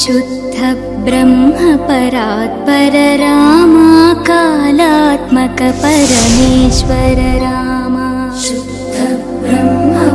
शुद्ध ब्रह्म परात् कालात्मक परमेश्वर रामा शुद्ध ब्रह्म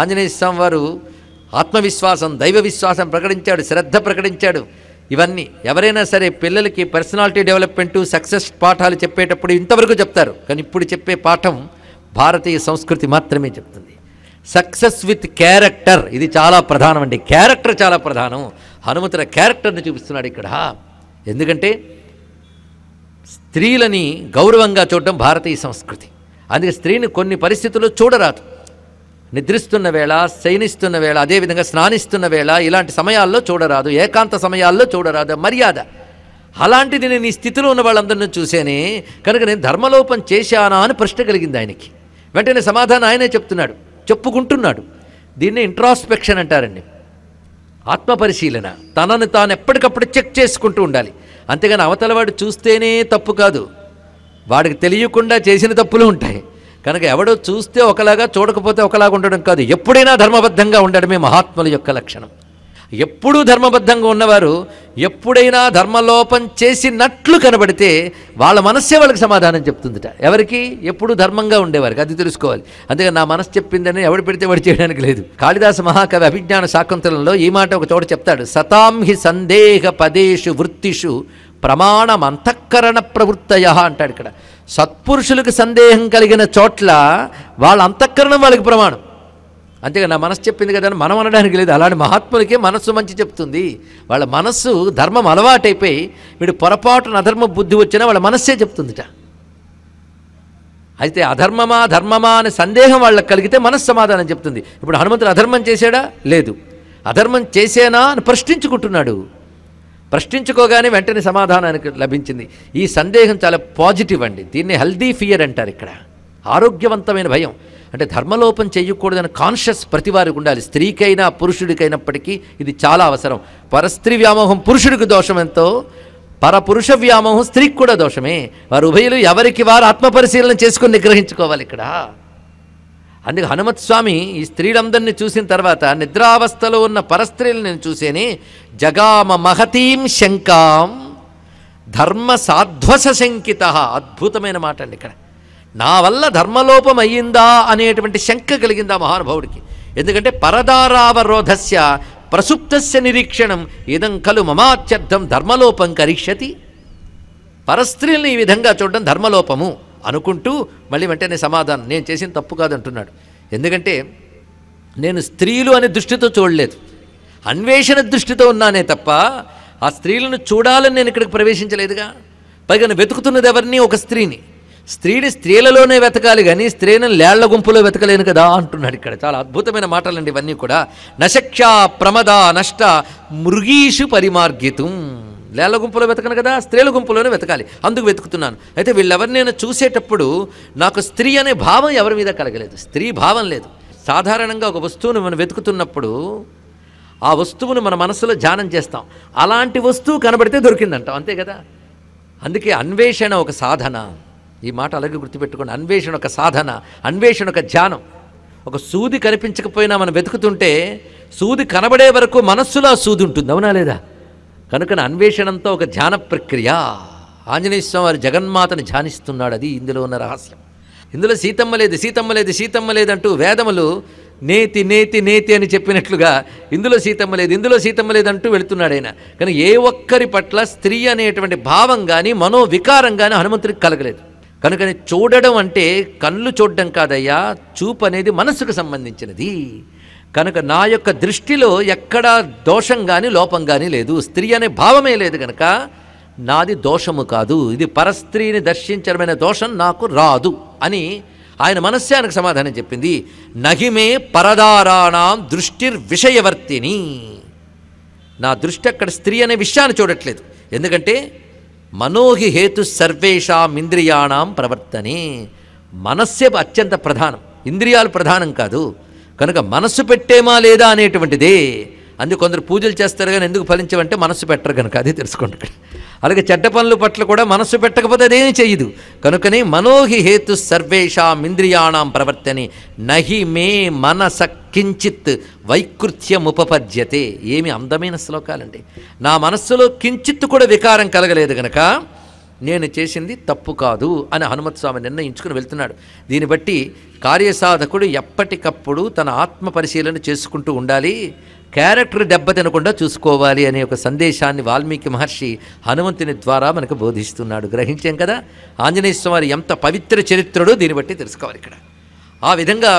ఆంజనేయ స్వామి వారు ఆత్మవిశ్వాసం దైవ విశ్వాసం ప్రకటించాడు శ్రద్ధ ప్రకటించాడు ఇవన్నీ ఎవరైనా సరే పిల్లలకి పర్సనాలిటీ డెవలప్మెంటు సక్సెస్ పాఠాలు చెప్పేటప్పుడు ఇంతవరకు చెప్తారు కానీ ఇప్పుడు చెప్పే పాఠం భారతీయ సంస్కృతి మాత్రమే చెప్తుంది సక్సెస్ విత్ క్యారెక్టర్ ఇది చాలా ప్రధానం అండి క్యారెక్టర్ చాలా ప్రధానం హనుమతుల క్యారెక్టర్ని చూపిస్తున్నాడు ఇక్కడ ఎందుకంటే స్త్రీలని గౌరవంగా చూడడం భారతీయ సంస్కృతి అందుకే స్త్రీని కొన్ని పరిస్థితుల్లో చూడరాదు నిద్రిస్తున్న వేళ శయనిస్తున్న వేళ అదేవిధంగా స్నానిస్తున్న వేళ ఇలాంటి సమయాల్లో చూడరాదు ఏకాంత సమయాల్లో చూడరాదు మర్యాద అలాంటిది నేను ఈ స్థితిలో ఉన్న వాళ్ళందరిని చూసేనే కనుక నేను ధర్మలోపం చేశానా అని ప్రశ్న కలిగింది ఆయనకి వెంటనే సమాధానం ఆయనే చెప్తున్నాడు చెప్పుకుంటున్నాడు దీన్ని ఇంట్రాస్పెక్షన్ అంటారండి ఆత్మపరిశీలన తనను తాను ఎప్పటికప్పుడు చెక్ చేసుకుంటూ ఉండాలి అంతేగాని అవతలవాడు చూస్తేనే తప్పు కాదు వాడికి తెలియకుండా చేసిన తప్పులు ఉంటాయి కనుక ఎవడో చూస్తే ఒకలాగా చూడకపోతే ఒకలాగా ఉండడం కాదు ఎప్పుడైనా ధర్మబద్ధంగా ఉండడమే మహాత్ముల యొక్క లక్షణం ఎప్పుడూ ధర్మబద్ధంగా ఉన్నవారు ఎప్పుడైనా ధర్మలోపం చేసినట్లు కనబడితే వాళ్ళ మనస్సే వాళ్ళకి సమాధానం చెప్తుందిట ఎవరికి ఎప్పుడు ధర్మంగా ఉండేవారికి అది తెలుసుకోవాలి అందుకని నా మనసు చెప్పిందని ఎవడు పెడితే వాడు చేయడానికి లేదు కాళిదాస మహాకవి అభిజ్ఞాన శాకుంతలంలో ఈ మాట ఒక చోట చెప్తాడు సతాం హి సందేహ పదేషు వృత్తిషు ప్రమాణం అంతఃకరణ ప్రవృత్తయ అంటాడు ఇక్కడ సత్పురుషులకు సందేహం కలిగిన చోట్ల వాళ్ళ అంతఃకరణం వాళ్ళకి ప్రమాణం అంతేగా నా మనసు చెప్పింది కదా మనం అనడానికి లేదు అలాంటి మహాత్ములకే మనస్సు మంచి చెప్తుంది వాళ్ళ మనస్సు ధర్మం అలవాటైపోయి వీడు పొరపాటున అధర్మ బుద్ధి వచ్చినా వాళ్ళ మనస్సే చెప్తుందిట అయితే అధర్మమా ధర్మమా అనే సందేహం వాళ్ళకి కలిగితే మనస్సు సమాధానం చెప్తుంది ఇప్పుడు హనుమంతుడు అధర్మం చేశాడా లేదు అధర్మం చేసేనా అని ప్రశ్నించుకుంటున్నాడు ప్రశ్నించుకోగానే వెంటనే సమాధానానికి లభించింది ఈ సందేహం చాలా పాజిటివ్ అండి దీన్ని హెల్దీ ఫియర్ అంటారు ఇక్కడ ఆరోగ్యవంతమైన భయం అంటే ధర్మలోపం చేయకూడదని కాన్షియస్ ప్రతివారికి ఉండాలి స్త్రీకైనా పురుషుడికైనప్పటికీ ఇది చాలా అవసరం పరస్త్రీ వ్యామోహం పురుషుడికి దోషం ఎంతో పరపురుష వ్యామోహం స్త్రీకి కూడా దోషమే వారు ఉభయులు ఎవరికి వారు ఆత్మపరిశీలన చేసుకుని నిగ్రహించుకోవాలి ఇక్కడ అందుకే హనుమత్ స్వామి ఈ స్త్రీలందరినీ చూసిన తర్వాత నిద్రావస్థలో ఉన్న పరస్త్రీలు నేను చూసేని జగామ మహతీం శంకాం ధర్మ సాధ్వస శంకిత అద్భుతమైన మాట అండి ఇక్కడ నా వల్ల ధర్మలోపం అయ్యిందా అనేటువంటి శంక కలిగిందా మహానుభావుడికి ఎందుకంటే పరదారావరోధస్య ప్రసుప్తస్య నిరీక్షణం ఇదం కలు మమాత్యర్థం ధర్మలోపం కరిష్యతి పరస్త్రీలను ఈ విధంగా చూడడం ధర్మలోపము అనుకుంటూ మళ్ళీ వెంటనే సమాధానం నేను చేసిన తప్పు కాదంటున్నాడు ఎందుకంటే నేను స్త్రీలు అనే దృష్టితో చూడలేదు అన్వేషణ దృష్టితో ఉన్నానే తప్ప ఆ స్త్రీలను చూడాలని నేను ఇక్కడికి ప్రవేశించలేదుగా పైగా వెతుకుతున్నది ఎవరిని ఒక స్త్రీని స్త్రీని స్త్రీలలోనే వెతకాలి కానీ స్త్రీని లేళ్ల గుంపులో వెతకలేను కదా అంటున్నాడు ఇక్కడ చాలా అద్భుతమైన మాటలండి ఇవన్నీ కూడా నశక్ష ప్రమద నష్ట మృగీషు పరిమార్గితం లేళ్ల గుంపులో వెతకను కదా స్త్రీల గుంపులోనే వెతకాలి అందుకు వెతుకుతున్నాను అయితే వీళ్ళెవరిని నేను చూసేటప్పుడు నాకు స్త్రీ అనే భావం ఎవరి మీద కలగలేదు స్త్రీ భావం లేదు సాధారణంగా ఒక వస్తువును మనం వెతుకుతున్నప్పుడు ఆ వస్తువును మన మనసులో ధ్యానం చేస్తాం అలాంటి వస్తువు కనబడితే దొరికిందంటాం అంతే కదా అందుకే అన్వేషణ ఒక సాధన ఈ మాట అలాగే గుర్తుపెట్టుకోండి అన్వేషణ ఒక సాధన అన్వేషణ ఒక ధ్యానం ఒక సూది కనిపించకపోయినా మనం వెతుకుతుంటే సూది కనబడే వరకు మనస్సులో సూది ఉంటుంది అవునా లేదా కనుక అన్వేషణంతో ఒక ధ్యాన ప్రక్రియ ఆంజనేయ స్వామి వారి జగన్మాతను ధ్యానిస్తున్నాడు అది ఇందులో ఉన్న రహస్యం ఇందులో సీతమ్మ లేదు సీతమ్మ లేదు సీతమ్మ లేదంటూ వేదములు నేతి నేతి నేతి అని చెప్పినట్లుగా ఇందులో సీతమ్మ లేదు ఇందులో సీతమ్మ లేదంటూ వెళుతున్నాడు ఆయన కానీ ఏ ఒక్కరి పట్ల స్త్రీ అనేటువంటి భావం కానీ మనోవికారం కానీ హనుమంతుడికి కలగలేదు కనుకని చూడడం అంటే కళ్ళు చూడడం కాదయ్యా చూపు అనేది మనసుకు సంబంధించినది కనుక నా యొక్క దృష్టిలో ఎక్కడా దోషం కానీ లోపం కానీ లేదు స్త్రీ అనే భావమే లేదు కనుక నాది దోషము కాదు ఇది పరస్త్రీని దర్శించడమైన దోషం నాకు రాదు అని ఆయన మనస్యానికి సమాధానం చెప్పింది నహిమే పరదారాణం దృష్టిర్ విషయవర్తిని నా దృష్టి అక్కడ స్త్రీ అనే విషయాన్ని చూడట్లేదు ఎందుకంటే మనోహి హేతు సర్వేషాం ఇంద్రియాణం ప్రవర్తనే మనస్సే అత్యంత ప్రధానం ఇంద్రియాలు ప్రధానం కాదు కనుక మనస్సు పెట్టేమా లేదా అనేటువంటిది అందుకు కొందరు పూజలు చేస్తారు కానీ ఎందుకు ఫలించవంటే మనస్సు పెట్టరు కనుక అది తెలుసుకోండి ఇక్కడ అలాగే చెడ్డ పనుల పట్ల కూడా మనస్సు పెట్టకపోతే అదేమి చేయదు కనుకనే మనోహి హేతు సర్వేషాం ఇంద్రియాణం ప్రవర్తని నహి మే మనస కించిత్ ఉపపద్యతే ఏమి అందమైన శ్లోకాలండి నా మనస్సులో కించిత్ కూడా వికారం కలగలేదు కనుక నేను చేసింది తప్పు కాదు అని హనుమత్ స్వామి నిర్ణయించుకుని వెళ్తున్నాడు దీన్ని బట్టి కార్యసాధకుడు ఎప్పటికప్పుడు తన ఆత్మ పరిశీలన చేసుకుంటూ ఉండాలి క్యారెక్టర్ దెబ్బతినకుండా చూసుకోవాలి అనే ఒక సందేశాన్ని వాల్మీకి మహర్షి హనుమంతుని ద్వారా మనకు బోధిస్తున్నాడు గ్రహించాం కదా ఆంజనేయ స్వామి ఎంత పవిత్ర చరిత్రడో దీన్ని బట్టి తెలుసుకోవాలి ఇక్కడ ఆ విధంగా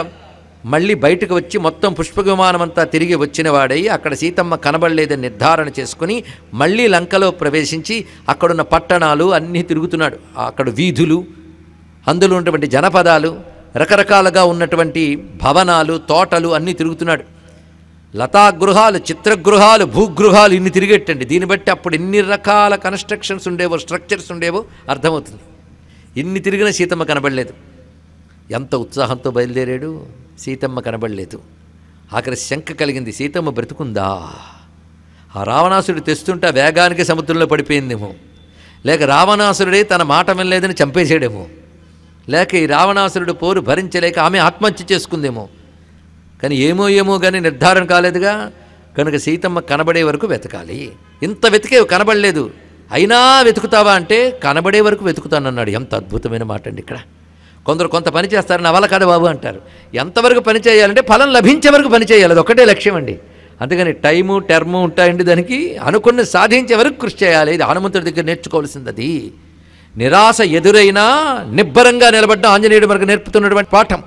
మళ్ళీ బయటకు వచ్చి మొత్తం పుష్ప విమానమంతా తిరిగి వచ్చినవాడై అక్కడ సీతమ్మ కనబడలేదని నిర్ధారణ చేసుకుని మళ్ళీ లంకలో ప్రవేశించి అక్కడున్న పట్టణాలు అన్నీ తిరుగుతున్నాడు అక్కడ వీధులు అందులో ఉన్నటువంటి జనపదాలు రకరకాలుగా ఉన్నటువంటి భవనాలు తోటలు అన్నీ తిరుగుతున్నాడు లతాగృహాలు చిత్రగృహాలు భూగృహాలు ఇన్ని తిరిగేటండి దీన్ని బట్టి అప్పుడు ఎన్ని రకాల కన్స్ట్రక్షన్స్ ఉండేవో స్ట్రక్చర్స్ ఉండేవో అర్థమవుతుంది ఇన్ని తిరిగిన సీతమ్మ కనబడలేదు ఎంత ఉత్సాహంతో బయలుదేరాడు సీతమ్మ కనబడలేదు ఆఖరి శంక కలిగింది సీతమ్మ బ్రతుకుందా ఆ రావణాసుడు తెస్తుంటే వేగానికి సముద్రంలో పడిపోయిందేమో లేక రావణాసురుడే తన మాట వినలేదని చంపేసాడేమో లేక ఈ రావణాసురుడు పోరు భరించలేక ఆమె ఆత్మహత్య చేసుకుందేమో కానీ ఏమో ఏమో కానీ నిర్ధారణ కాలేదుగా కనుక సీతమ్మ కనబడే వరకు వెతకాలి ఇంత వెతికే కనబడలేదు అయినా వెతుకుతావా అంటే కనబడే వరకు వెతుకుతానన్నాడు ఎంత అద్భుతమైన మాట అండి ఇక్కడ కొందరు కొంత పని చేస్తారు నా వల్ల కాదు బాబు అంటారు ఎంతవరకు పని చేయాలంటే ఫలం లభించే వరకు పని చేయాలి అది ఒకటే లక్ష్యం అండి అందుకని టైము టర్ము ఉంటాయండి దానికి అనుకున్న సాధించే వరకు కృషి చేయాలి ఇది హనుమంతుడి దగ్గర నేర్చుకోవాల్సింది అది నిరాశ ఎదురైనా నిబ్బరంగా నిలబడ్డం ఆంజనేయుడు మనకు నేర్పుతున్నటువంటి పాఠం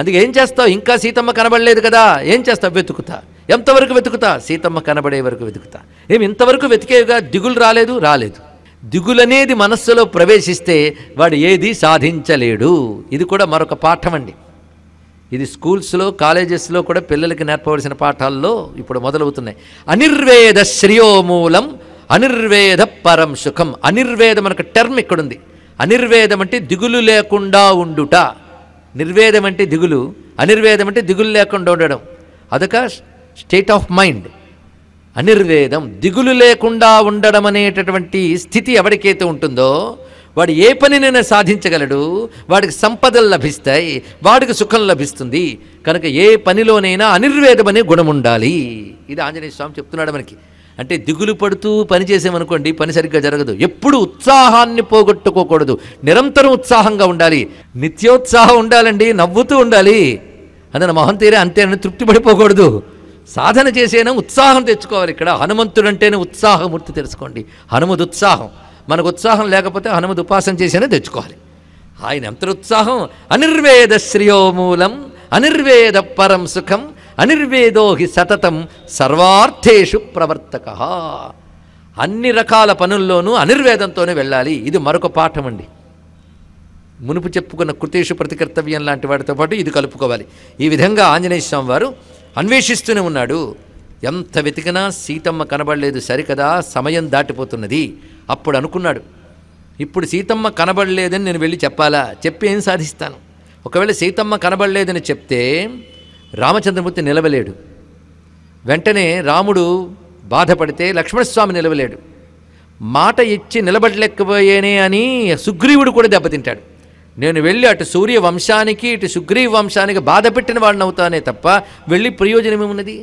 అందుకే ఏం చేస్తావు ఇంకా సీతమ్మ కనబడలేదు కదా ఏం చేస్తావు వెతుకుతా ఎంతవరకు వెతుకుతా సీతమ్మ కనబడే వరకు వెతుకుతా ఏమి ఇంతవరకు వెతికేవిగా దిగులు రాలేదు రాలేదు దిగులనేది మనస్సులో ప్రవేశిస్తే వాడు ఏది సాధించలేడు ఇది కూడా మరొక పాఠం అండి ఇది స్కూల్స్లో కాలేజెస్లో కూడా పిల్లలకి నేర్పవలసిన పాఠాల్లో ఇప్పుడు మొదలవుతున్నాయి అనిర్వేద మూలం అనిర్వేద పరం సుఖం అనిర్వేదం మనకు టర్మ్ ఇక్కడుంది అనిర్వేదం అంటే దిగులు లేకుండా ఉండుట నిర్వేదం అంటే దిగులు అనిర్వేదం అంటే దిగులు లేకుండా ఉండడం అదొక స్టేట్ ఆఫ్ మైండ్ అనిర్వేదం దిగులు లేకుండా ఉండడం అనేటటువంటి స్థితి ఎవరికైతే ఉంటుందో వాడు ఏ పనినైనా సాధించగలడు వాడికి సంపదలు లభిస్తాయి వాడికి సుఖం లభిస్తుంది కనుక ఏ పనిలోనైనా అనిర్వేదమనే గుణం ఉండాలి ఇది ఆంజనేయ స్వామి చెప్తున్నాడు మనకి అంటే దిగులు పడుతూ పని చేసామనుకోండి పని సరిగ్గా జరగదు ఎప్పుడు ఉత్సాహాన్ని పోగొట్టుకోకూడదు నిరంతరం ఉత్సాహంగా ఉండాలి నిత్యోత్సాహం ఉండాలండి నవ్వుతూ ఉండాలి అందున మొహం తీరే అంతే తృప్తి పడిపోకూడదు సాధన చేసేనా ఉత్సాహం తెచ్చుకోవాలి ఇక్కడ హనుమంతుడు అంటేనే ఉత్సాహమూర్తి తెలుసుకోండి హనుమద్ ఉత్సాహం మనకు ఉత్సాహం లేకపోతే హనుమద్ ఉపాసన చేసేనే తెచ్చుకోవాలి ఆయన ఎంత ఉత్సాహం అనిర్వేద శ్రియోమూలం అనిర్వేద పరం సుఖం అనిర్వేదోహి సతతం సర్వార్థేషు ప్రవర్తక అన్ని రకాల పనుల్లోనూ అనిర్వేదంతోనే వెళ్ళాలి ఇది మరొక పాఠం అండి మునుపు చెప్పుకున్న కృతేషు ప్రతికర్తవ్యం లాంటి వాటితో పాటు ఇది కలుపుకోవాలి ఈ విధంగా ఆంజనేయ స్వామి వారు అన్వేషిస్తూనే ఉన్నాడు ఎంత వెతికినా సీతమ్మ కనబడలేదు సరికదా సమయం దాటిపోతున్నది అప్పుడు అనుకున్నాడు ఇప్పుడు సీతమ్మ కనబడలేదని నేను వెళ్ళి చెప్పాలా చెప్పి ఏం సాధిస్తాను ఒకవేళ సీతమ్మ కనబడలేదని చెప్తే రామచంద్రమూర్తి నిలవలేడు వెంటనే రాముడు బాధపడితే లక్ష్మణస్వామి నిలవలేడు మాట ఇచ్చి నిలబడలేకపోయేనే అని సుగ్రీవుడు కూడా దెబ్బతింటాడు నేను వెళ్ళి అటు సూర్య వంశానికి ఇటు సుగ్రీవ వంశానికి బాధ పెట్టిన వాడిని అవుతానే తప్ప వెళ్ళి ప్రయోజనం ఏమున్నది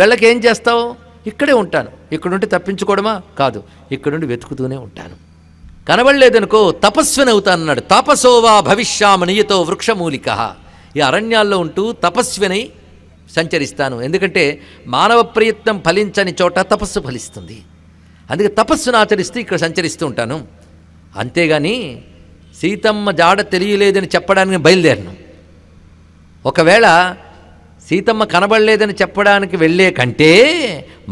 వెళ్ళకేం చేస్తావు ఇక్కడే ఉంటాను ఇక్కడ నుండి తప్పించుకోవడమా కాదు ఇక్కడుండి వెతుకుతూనే ఉంటాను కనబడలేదనుకో తపస్విని అవుతానన్నాడు తపసోవా భవిష్యామనియతో వృక్షమూలిక ఈ అరణ్యాల్లో ఉంటూ తపస్వినై సంచరిస్తాను ఎందుకంటే మానవ ప్రయత్నం ఫలించని చోట తపస్సు ఫలిస్తుంది అందుకే తపస్సును ఆచరిస్తూ ఇక్కడ సంచరిస్తూ ఉంటాను అంతేగాని సీతమ్మ జాడ తెలియలేదని చెప్పడానికి బయలుదేరను ఒకవేళ సీతమ్మ కనబడలేదని చెప్పడానికి వెళ్ళే కంటే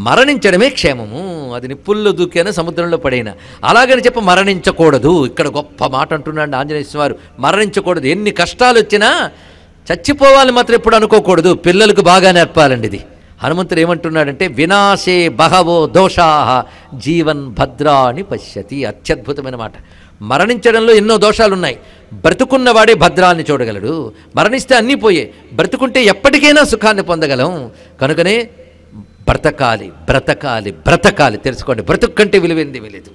మరణించడమే క్షేమము అది నిప్పుల్లో దూకేనా సముద్రంలో పడైన అలాగని చెప్ప మరణించకూడదు ఇక్కడ గొప్ప మాట అంటున్నాడు ఆంజనేయ మరణించకూడదు ఎన్ని కష్టాలు వచ్చినా చచ్చిపోవాలి మాత్రం ఎప్పుడు అనుకోకూడదు పిల్లలకు బాగా నేర్పాలండి ఇది హనుమంతుడు ఏమంటున్నాడంటే వినాశే బహవో దోషా జీవన్ భద్రాని పశ్యతి అత్యద్భుతమైన మాట మరణించడంలో ఎన్నో దోషాలు ఉన్నాయి బ్రతుకున్నవాడే భద్రాన్ని చూడగలడు మరణిస్తే అన్నీ పోయే బ్రతుకుంటే ఎప్పటికైనా సుఖాన్ని పొందగలం కనుకనే బ్రతకాలి బ్రతకాలి బ్రతకాలి తెలుసుకోండి బ్రతుకు కంటే విలువైంది లేదు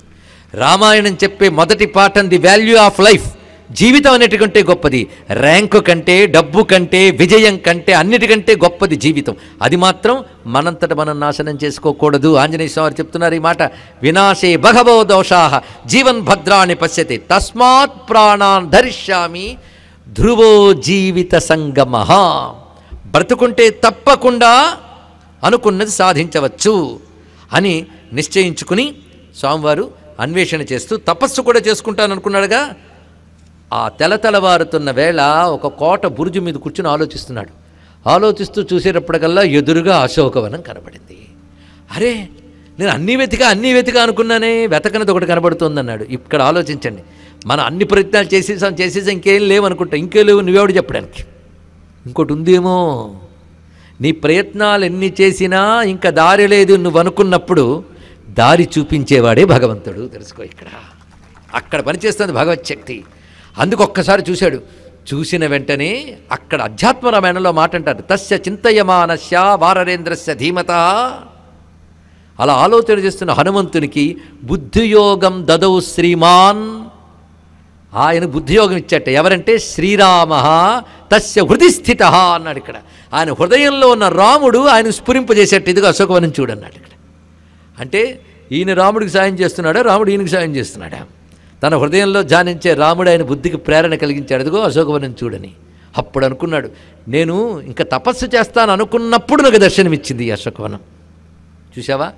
రామాయణం చెప్పే మొదటి పాఠం ది వాల్యూ ఆఫ్ లైఫ్ జీవితం అనేటికంటే గొప్పది ర్యాంకు కంటే డబ్బు కంటే విజయం కంటే అన్నిటికంటే గొప్పది జీవితం అది మాత్రం మనంతట మనం నాశనం చేసుకోకూడదు ఆంజనేయ స్వామి చెప్తున్నారు ఈ మాట వినాశే భగవో దోషాహ జీవన్ భద్రాన్ని పశ్యతి తస్మాత్ ప్రాణాన్ ధరిష్యామి ధ్రువో జీవిత సంగమ బ్రతుకుంటే తప్పకుండా అనుకున్నది సాధించవచ్చు అని నిశ్చయించుకుని స్వామివారు అన్వేషణ చేస్తూ తపస్సు కూడా చేసుకుంటాను అనుకున్నాడుగా ఆ తెలతెలవారుతున్న వేళ ఒక కోట బురుజు మీద కూర్చుని ఆలోచిస్తున్నాడు ఆలోచిస్తూ చూసేటప్పటికల్లా ఎదురుగా అశోకవనం కనబడింది అరే నేను అన్ని వెతిక అన్ని వెతిక అనుకున్నానే వెతకనది ఒకటి కనబడుతుందన్నాడు ఇక్కడ ఆలోచించండి మనం అన్ని ప్రయత్నాలు చేసేసాం చేసేసాం ఇంకేం లేవనుకుంటా ఇంకే లేవు నువ్వేవాడు చెప్పడానికి ఇంకోటి ఉందేమో నీ ప్రయత్నాలు ఎన్ని చేసినా ఇంకా దారి లేదు నువ్వు అనుకున్నప్పుడు దారి చూపించేవాడే భగవంతుడు తెలుసుకో ఇక్కడ అక్కడ పనిచేస్తుంది భగవత్ శక్తి అందుకు ఒక్కసారి చూశాడు చూసిన వెంటనే అక్కడ అధ్యాత్మ రామాయణంలో మాట అంటారు తస్య చింతయమానస్య వారరేంద్రస్య ధీమత అలా ఆలోచన చేస్తున్న హనుమంతునికి బుద్ధియోగం దదౌ శ్రీమాన్ ఆయన బుద్ధియోగం ఇచ్చట ఎవరంటే శ్రీరామ తస్య హృదిస్థిత అన్నాడు ఇక్కడ ఆయన హృదయంలో ఉన్న రాముడు ఆయన స్ఫురింపజేసేట ఇదిగో అశోకవనం చూడన్నాడు ఇక్కడ అంటే ఈయన రాముడికి సాయం చేస్తున్నాడా రాముడు ఈయనకి సాయం చేస్తున్నాడా తన హృదయంలో ధ్యానించే రాముడు ఆయన బుద్ధికి ప్రేరణ కలిగించాడు అదిగో అశోకవనం చూడని అప్పుడు అనుకున్నాడు నేను ఇంకా తపస్సు చేస్తాను అనుకున్నప్పుడు నాకు దర్శనమిచ్చింది అశోకవనం చూసావా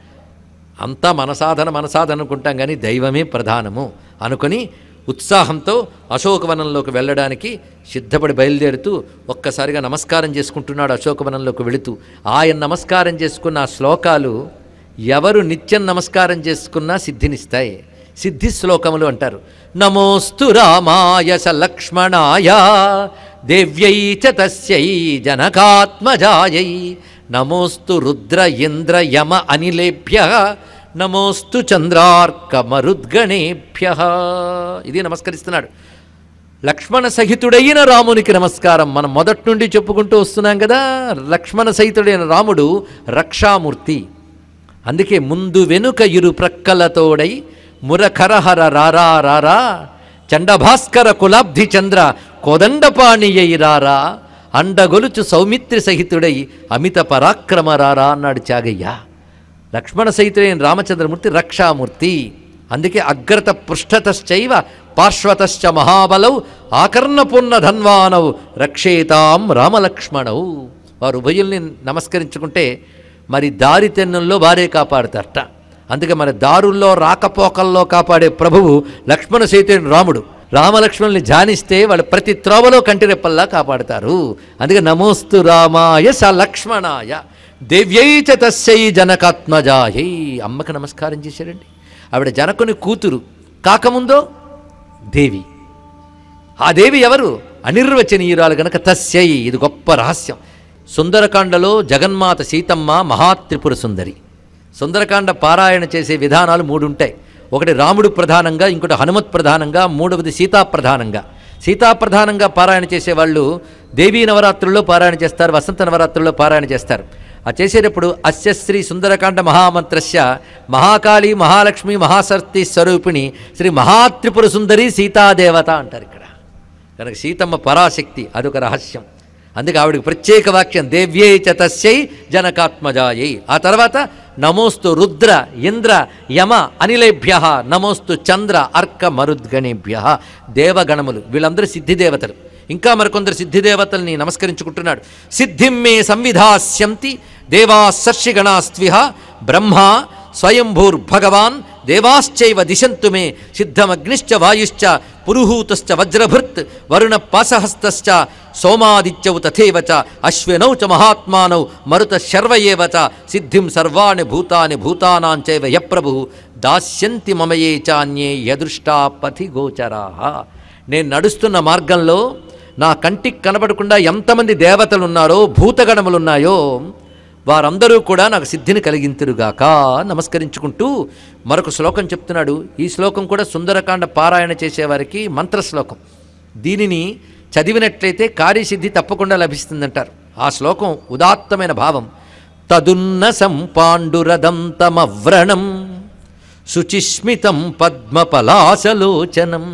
అంతా మనసాధన మనసాధన అనుకుంటాం కానీ దైవమే ప్రధానము అనుకుని ఉత్సాహంతో అశోకవనంలోకి వెళ్ళడానికి సిద్ధపడి బయలుదేరుతూ ఒక్కసారిగా నమస్కారం చేసుకుంటున్నాడు అశోకవనంలోకి వెళుతూ ఆయన నమస్కారం చేసుకున్న ఆ శ్లోకాలు ఎవరు నిత్యం నమస్కారం చేసుకున్నా సిద్ధినిస్తాయి సిద్ధి శ్లోకములు అంటారు నమోస్తు రామాయ స లక్ష్మణాయ దేవ్యై చ తస్యై జనకాత్మజాయై నమోస్తు రుద్ర ఇంద్ర యమ అనిలేభ్య నమోస్తు చంద్రార్క మరుద్గణేభ్య ఇది నమస్కరిస్తున్నాడు లక్ష్మణ సహితుడైన రామునికి నమస్కారం మనం మొదటి నుండి చెప్పుకుంటూ వస్తున్నాం కదా లక్ష్మణ సహితుడైన రాముడు రక్షామూర్తి అందుకే ముందు వెనుక ఇరు ప్రక్కలతోడై హర రారా రారా చండభాస్కర కులాబ్ధి చంద్ర కోదండపాణియై రారా అండగొలుచు సౌమిత్రి సహితుడై అమిత పరాక్రమ రారా అన్నాడు త్యాగయ్య లక్ష్మణ సహితుడైన రామచంద్రమూర్తి రక్షామూర్తి అందుకే అగ్రత పృష్ఠతశ్చైవ పార్శ్వతశ్చ మహాబలౌ ఆకర్ణపున్న ధన్వానౌ రక్షేతాం రామలక్ష్మణౌ వారు ఉభయుల్ని నమస్కరించుకుంటే మరి దారి తెన్నుల్లో వారే కాపాడతారట అందుకే మన దారుల్లో రాకపోకల్లో కాపాడే ప్రభువు లక్ష్మణ సైతుడు రాముడు రామలక్ష్మణుల్ని జానిస్తే వాళ్ళు ప్రతి త్రోవలో కంటిరెప్పల్లా కాపాడతారు అందుకే నమోస్తు రామాయ స లక్ష్మణాయ దివ్యైచ తస్యై జనకాత్మజాయై అమ్మకి నమస్కారం చేశారండి ఆవిడ జనకుని కూతురు కాకముందో దేవి ఆ దేవి ఎవరు అనిర్వచనీయురాలు గనక తస్యై ఇది గొప్ప రహస్యం సుందరకాండలో జగన్మాత సీతమ్మ మహాత్రిపుర సుందరి సుందరకాండ పారాయణ చేసే విధానాలు మూడు ఉంటాయి ఒకటి రాముడు ప్రధానంగా ఇంకోటి హనుమత్ ప్రధానంగా మూడవది సీతా ప్రధానంగా సీతా ప్రధానంగా పారాయణ చేసేవాళ్ళు దేవీ నవరాత్రుల్లో పారాయణ చేస్తారు వసంత నవరాత్రుల్లో పారాయణ చేస్తారు ఆ చేసేటప్పుడు అస్యశ్రీ సుందరకాండ మహామంత్రస్య మహాకాళి మహాలక్ష్మి మహాసర్తి స్వరూపిణి శ్రీ మహాత్రిపుర సుందరి సీతాదేవత అంటారు ఇక్కడ కనుక సీతమ్మ పరాశక్తి అదొక రహస్యం అందుకే ఆవిడకి ప్రత్యేక వాక్యం దేవ్యై చ తస్యై జనకాత్మజాయై ఆ తర్వాత నమోస్తు రుద్ర ఇంద్ర యమ అనిలేభ్య నమోస్తు చంద్ర అర్క మరుద్గణిభ్య దేవగణములు వీళ్ళందరూ సిద్ధిదేవతలు ఇంకా మరికొందరు సిద్ధిదేవతల్ని నమస్కరించుకుంటున్నాడు సిద్ధిం మే సంవిధాస్యంతి దేవా సర్షిగణాస్త్విహ బ్రహ్మ స్వయంభూర్భగవాన్ దేవాశ్చైవ దిశంతుమే సిద్ధమగ్నిశ్చ వాయుశ్చ పురుహూతశ్చ వజ్రభృత్ వరుణ పాసహస్తశ్చ సోమాదిత్యౌ తథేవ చ అశ్వినౌ చ మహాత్మానౌ మరుత శర్వయేవ చ సిద్ధిం సర్వాణి భూతాని భూతానాంచైవ య ప్రభు దాస్యంతి మమయే చాన్యే యదృష్టా పథి నేను నడుస్తున్న మార్గంలో నా కంటికి కనబడకుండా ఎంతమంది దేవతలున్నారో భూతగణములున్నాయో వారందరూ కూడా నాకు సిద్ధిని కలిగింతురుగాక నమస్కరించుకుంటూ మరొక శ్లోకం చెప్తున్నాడు ఈ శ్లోకం కూడా సుందరకాండ పారాయణ చేసేవారికి మంత్ర శ్లోకం దీనిని చదివినట్లయితే కార్యసిద్ధి తప్పకుండా లభిస్తుందంటారు ఆ శ్లోకం ఉదాత్తమైన భావం తదున్న సంపాండురథం తమవ్రణం శుచిస్మితం పద్మపలాసలోచనం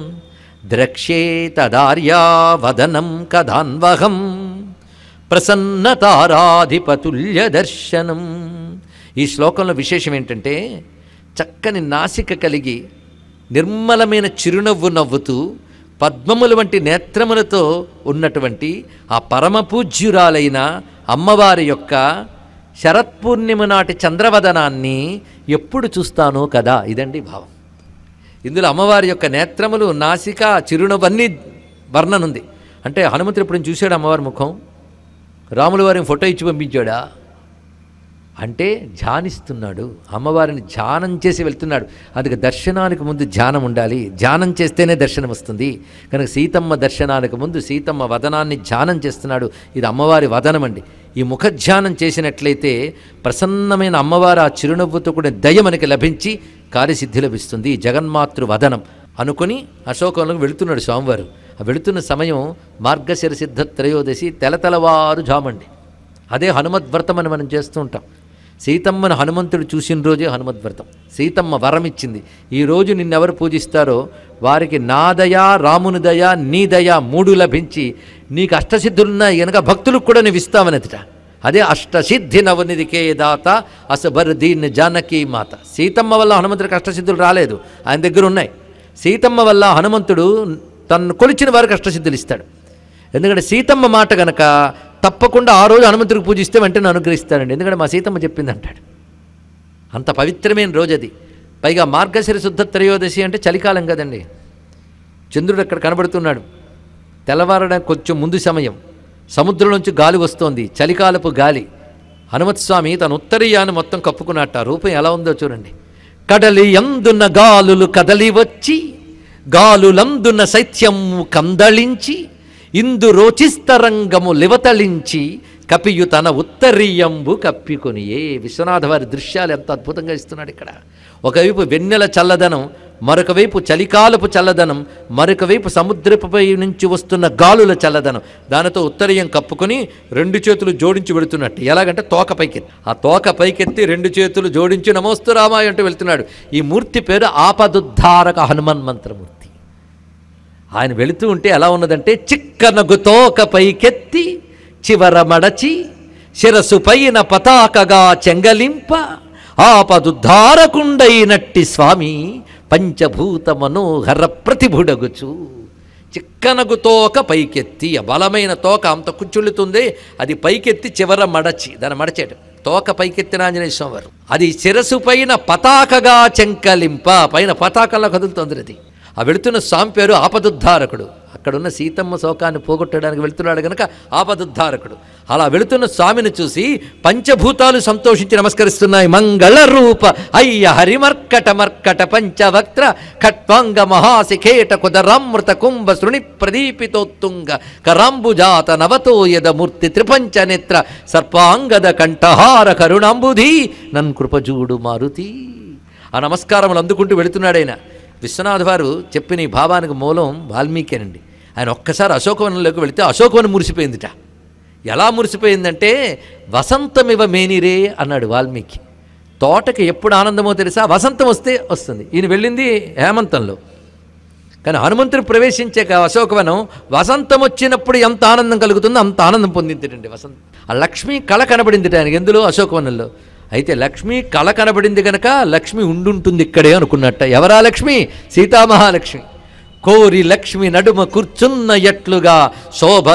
ద్రక్ష్యే తదార్యావదనం కథాన్వహం ప్రసన్నతారాధిపతుల్య దర్శనం ఈ శ్లోకంలో విశేషం ఏంటంటే చక్కని నాసిక కలిగి నిర్మలమైన చిరునవ్వు నవ్వుతూ పద్మముల వంటి నేత్రములతో ఉన్నటువంటి ఆ పరమపూజ్యురాలైన అమ్మవారి యొక్క శరత్పూర్ణిమ నాటి చంద్రవదనాన్ని ఎప్పుడు చూస్తానో కదా ఇదండి భావం ఇందులో అమ్మవారి యొక్క నేత్రములు నాసిక చిరునవ్వన్నీ వర్ణనుంది అంటే హనుమంతుడు ఎప్పుడు చూశాడు అమ్మవారి ముఖం రాముల వారిని ఫోటో ఇచ్చి పంపించాడా అంటే ధ్యానిస్తున్నాడు అమ్మవారిని ధ్యానం చేసి వెళ్తున్నాడు అందుకు దర్శనానికి ముందు ధ్యానం ఉండాలి ధ్యానం చేస్తేనే దర్శనం వస్తుంది కనుక సీతమ్మ దర్శనానికి ముందు సీతమ్మ వదనాన్ని ధ్యానం చేస్తున్నాడు ఇది అమ్మవారి వదనం అండి ఈ ముఖ ధ్యానం చేసినట్లయితే ప్రసన్నమైన అమ్మవారు ఆ చిరునవ్వుతో కూడిన దయ మనకి లభించి కార్యసిద్ధి లభిస్తుంది జగన్మాతృ వదనం అనుకుని అశోకంలోకి వెళుతున్నాడు స్వామివారు వెళుతున్న సమయం మార్గశిర సిద్ధ త్రయోదశి తెలతెలవారు జామండి అదే హనుమద్వ్రతం అని మనం చేస్తూ ఉంటాం సీతమ్మను హనుమంతుడు చూసిన రోజే హనుమద్వ్రతం సీతమ్మ వరం ఇచ్చింది ఈరోజు నిన్నెవరు పూజిస్తారో వారికి నా దయ రాముని దయ నీ దయ మూడు లభించి నీకు అష్టసిద్ధులున్నాయి కనుక భక్తులకు కూడా నువ్వు ఇస్తామనదిట అదే అష్టసిద్ధి నవనిధికే దాత అసబర్ దీన్ జానకి మాత సీతమ్మ వల్ల హనుమంతుడికి అష్టసిద్ధులు రాలేదు ఆయన దగ్గర ఉన్నాయి సీతమ్మ వల్ల హనుమంతుడు తనను కొలిచిన వారికి అష్టసిద్ధులు ఇస్తాడు ఎందుకంటే సీతమ్మ మాట గనక తప్పకుండా ఆ రోజు హనుమంతుడికి పూజిస్తే వెంటనే అనుగ్రహిస్తాడండి ఎందుకంటే మా సీతమ్మ చెప్పింది అంటాడు అంత పవిత్రమైన రోజు అది పైగా మార్గశిర శుద్ధ త్రయోదశి అంటే చలికాలం కదండి చంద్రుడు అక్కడ కనబడుతున్నాడు తెల్లవారడానికి కొంచెం ముందు సమయం సముద్రం నుంచి గాలి వస్తోంది చలికాలపు గాలి హనుమత్స్వామి తన ఉత్తరీయాన్ని మొత్తం కప్పుకున్నట్ట రూపం ఎలా ఉందో చూడండి కడలి ఎందున్న గాలులు కదలి వచ్చి గాలులందున శైత్యము కందళించి ఇందు రోచిస్తరంగము లివతళించి కపియు తన ఉత్తరీయంబు కప్పికొనియే విశ్వనాథ వారి దృశ్యాలు ఎంత అద్భుతంగా ఇస్తున్నాడు ఇక్కడ ఒకవైపు వెన్నెల చల్లదనం మరొక వైపు చలికాలపు చల్లదనం మరొక వైపు సముద్రపుపై నుంచి వస్తున్న గాలుల చల్లదనం దానితో ఉత్తరీయం కప్పుకొని రెండు చేతులు జోడించి వెళుతున్నట్టు ఎలాగంటే తోక ఆ తోక పైకెత్తి రెండు చేతులు జోడించి నమోస్తు రామాయ అంటూ వెళుతున్నాడు ఈ మూర్తి పేరు ఆపదుద్ధారక హనుమన్ మంత్రమూర్తి ఆయన వెళుతూ ఉంటే ఎలా ఉన్నదంటే చిక్కనగు తోక పైకెత్తి చివర మడచి శిరసు పైన పతాకగా చెంగలింప ఆపదుద్ధారకుండైనట్టి స్వామి పంచభూత మనోహర ప్రతిభుడగుచు చిక్కనగు తోక పైకెత్తి బలమైన తోక అంత కుచ్చుళ్ళుతుంది అది పైకెత్తి చివర మడచి దాన్ని మడచాడు తోక పైకెత్తిన ఆంజనేయ స్వామి అది శిరసు పైన పతాకగా చెంకలింప పైన పతాకంలో కదులుతుంది అది ఆ వెళుతున్న స్వామి పేరు ఆపదుద్ధారకుడు అక్కడున్న సీతమ్మ శోకాన్ని పోగొట్టడానికి వెళుతున్నాడు కనుక ఆపదుద్ధారకుడు అలా వెళుతున్న స్వామిని చూసి పంచభూతాలు సంతోషించి నమస్కరిస్తున్నాయి మంగళ రూప అయ్య హరిమర్కట మర్కట పంచవక్త్ర ఖట్వాంగ మహాశిఖేట కుదరామృత కుంభ శృణి ప్రదీపితోత్తుంగ కరాంబుజాత నవతోయద మూర్తి త్రిపంచ నేత్ర సర్పాంగద కంఠహార కరుణాంబుధి నన్ కృపజూడు మారుతి ఆ నమస్కారములు అందుకుంటూ వెళుతున్నాడైనా విశ్వనాథ్ వారు చెప్పిన ఈ భావానికి మూలం వాల్మీకి వాల్మీకేనండి ఆయన ఒక్కసారి అశోకవనంలోకి వెళితే అశోకవనం మురిసిపోయిందిట ఎలా మురిసిపోయిందంటే వసంతమివ మేనిరే అన్నాడు వాల్మీకి తోటకి ఎప్పుడు ఆనందమో తెలుసా వసంతం వస్తే వస్తుంది ఈయన వెళ్ళింది హేమంతంలో కానీ హనుమంతుడు ప్రవేశించే అశోకవనం వసంతం వచ్చినప్పుడు ఎంత ఆనందం కలుగుతుందో అంత ఆనందం పొందిందిటండి వసంతం ఆ లక్ష్మి కళ కనబడింది ఆయన ఎందులో అశోకవనంలో అయితే లక్ష్మి కళ కనబడింది గనక లక్ష్మి ఉండుంటుంది ఇక్కడే అనుకున్నట్ట ఎవరా లక్ష్మి సీతామహాలక్ష్మి కోరి లక్ష్మి నడుమ కూర్చున్న ఎట్లుగా శోభ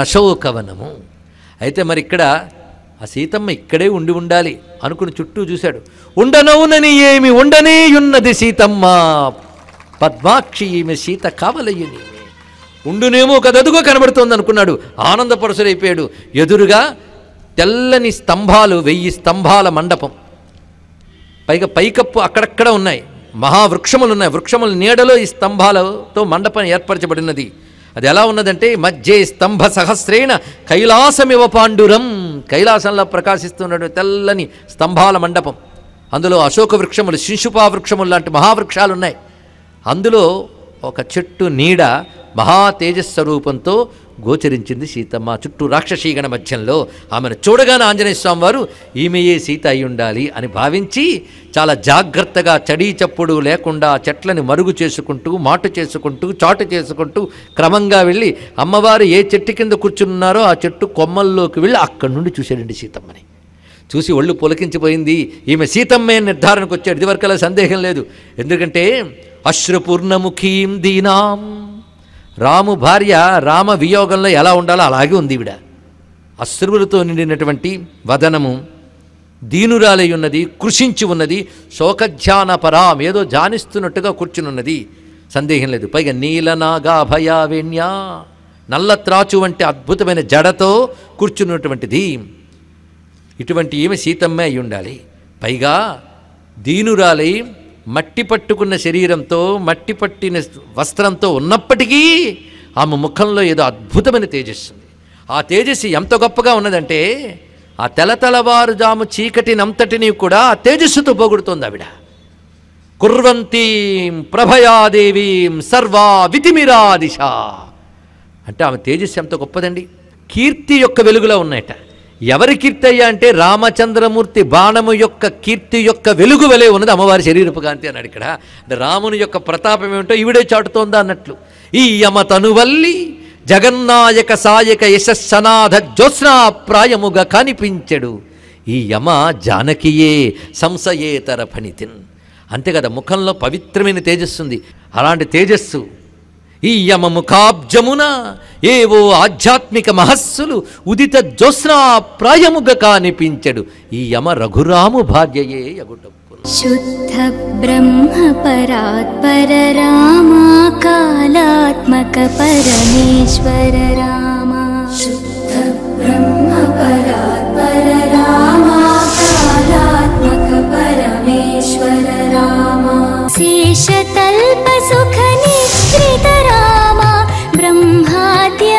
నశోకవనము అయితే మరి ఇక్కడ ఆ సీతమ్మ ఇక్కడే ఉండి ఉండాలి అనుకుని చుట్టూ చూశాడు ఉండనవునని ఏమి ఉండనేయున్నది సీతమ్మ పద్మాక్షి ఈమె సీత కావలయ్యని ఉండునేమో దదుగో కనబడుతోంది అనుకున్నాడు ఆనందపరుసరైపోయాడు ఎదురుగా తెల్లని స్తంభాలు వెయ్యి స్తంభాల మండపం పైగా పైకప్పు అక్కడక్కడ ఉన్నాయి మహావృక్షములు ఉన్నాయి వృక్షముల నీడలో ఈ స్తంభాలతో మండపం ఏర్పరచబడినది అది ఎలా ఉన్నదంటే మధ్య స్తంభ సహస్రేణ కైలాసమివ పాండురం కైలాసంలో ప్రకాశిస్తున్నటువంటి తెల్లని స్తంభాల మండపం అందులో అశోక వృక్షములు శిశుపా వృక్షములు లాంటి మహావృక్షాలు ఉన్నాయి అందులో ఒక చెట్టు నీడ మహా తేజస్వరూపంతో గోచరించింది సీతమ్మ చుట్టూ రాక్షసీగణ మధ్యంలో ఆమెను చూడగానే ఆంజనేయ స్వామి వారు ఈమెయే సీత అయి ఉండాలి అని భావించి చాలా జాగ్రత్తగా చడీ చప్పుడు లేకుండా చెట్లని మరుగు చేసుకుంటూ మాటు చేసుకుంటూ చాటు చేసుకుంటూ క్రమంగా వెళ్ళి అమ్మవారు ఏ చెట్టు కింద కూర్చున్నారో ఆ చెట్టు కొమ్మల్లోకి వెళ్ళి అక్కడి నుండి చూశాడండి సీతమ్మని చూసి ఒళ్ళు పులకించిపోయింది ఈమె సీతమ్మే నిర్ధారణకు వచ్చాడు ఇదివరకలా సందేహం లేదు ఎందుకంటే అశ్రుపూర్ణముఖీం దీనాం రాము భార్య రామ వియోగంలో ఎలా ఉండాలో అలాగే ఉంది ఈవిడ అశ్రువులతో నిండినటువంటి వదనము దీనురాలై ఉన్నది కృషించి ఉన్నది శోకధ్యాన పరాం ఏదో జానిస్తున్నట్టుగా కూర్చునున్నది సందేహం లేదు పైగా నీలనాగాభయావేణ్యా నల్ల త్రాచు వంటి అద్భుతమైన జడతో కూర్చున్నటువంటిది ఇటువంటి ఏమి సీతమ్మే అయి ఉండాలి పైగా దీనురాలై మట్టి పట్టుకున్న శరీరంతో మట్టి పట్టిన వస్త్రంతో ఉన్నప్పటికీ ఆమె ముఖంలో ఏదో అద్భుతమైన తేజస్సు ఆ తేజస్సు ఎంత గొప్పగా ఉన్నదంటే ఆ తెలతలవారుజాము చీకటినంతటిని కూడా ఆ తేజస్సుతో పోగొడుతోంది ఆవిడ కుర్వంతీం ప్రభయాదేవీం సర్వా వితిమిరాదిశ అంటే ఆమె తేజస్సు ఎంత గొప్పదండి కీర్తి యొక్క వెలుగులో ఉన్నాయట ఎవరి కీర్తి అయ్యా అంటే రామచంద్రమూర్తి బాణము యొక్క కీర్తి యొక్క వెలుగు వెలే ఉన్నది అమ్మవారి శరీరపు కాంతి అన్నాడు ఇక్కడ అంటే రాముని యొక్క ప్రతాపం ఏమిటో ఈవిడే చాటుతోందా అన్నట్లు ఈ యమ తనువల్లి జగన్నాయక సాయక యశస్సనాథ జ్యోత్స్నాప్రాయముగా కనిపించడు ఈ యమ జానకియే సంశయేతర ఫణితిన్ అంతే కదా ముఖంలో పవిత్రమైన తేజస్సు ఉంది అలాంటి తేజస్సు ఈ యమము కాబ్జమున ఏవో ఆధ్యాత్మిక మహస్సులు ఉదిత జ్యోత్స్నా ప్రాయముగా కానిపించడు ఈ యమ రఘురాము భార్యయే యగుటప్పు శుద్ధ బ్రహ్మ పర రామా కాలాత్మక పరమేశ్వర రామా శుద్ధ బ్రహ్మ పర రామా కాలాత్మక పరమేశ్వర రామా శేషతల్ప సుఖని श्रीतरामा ब्रह्माद्य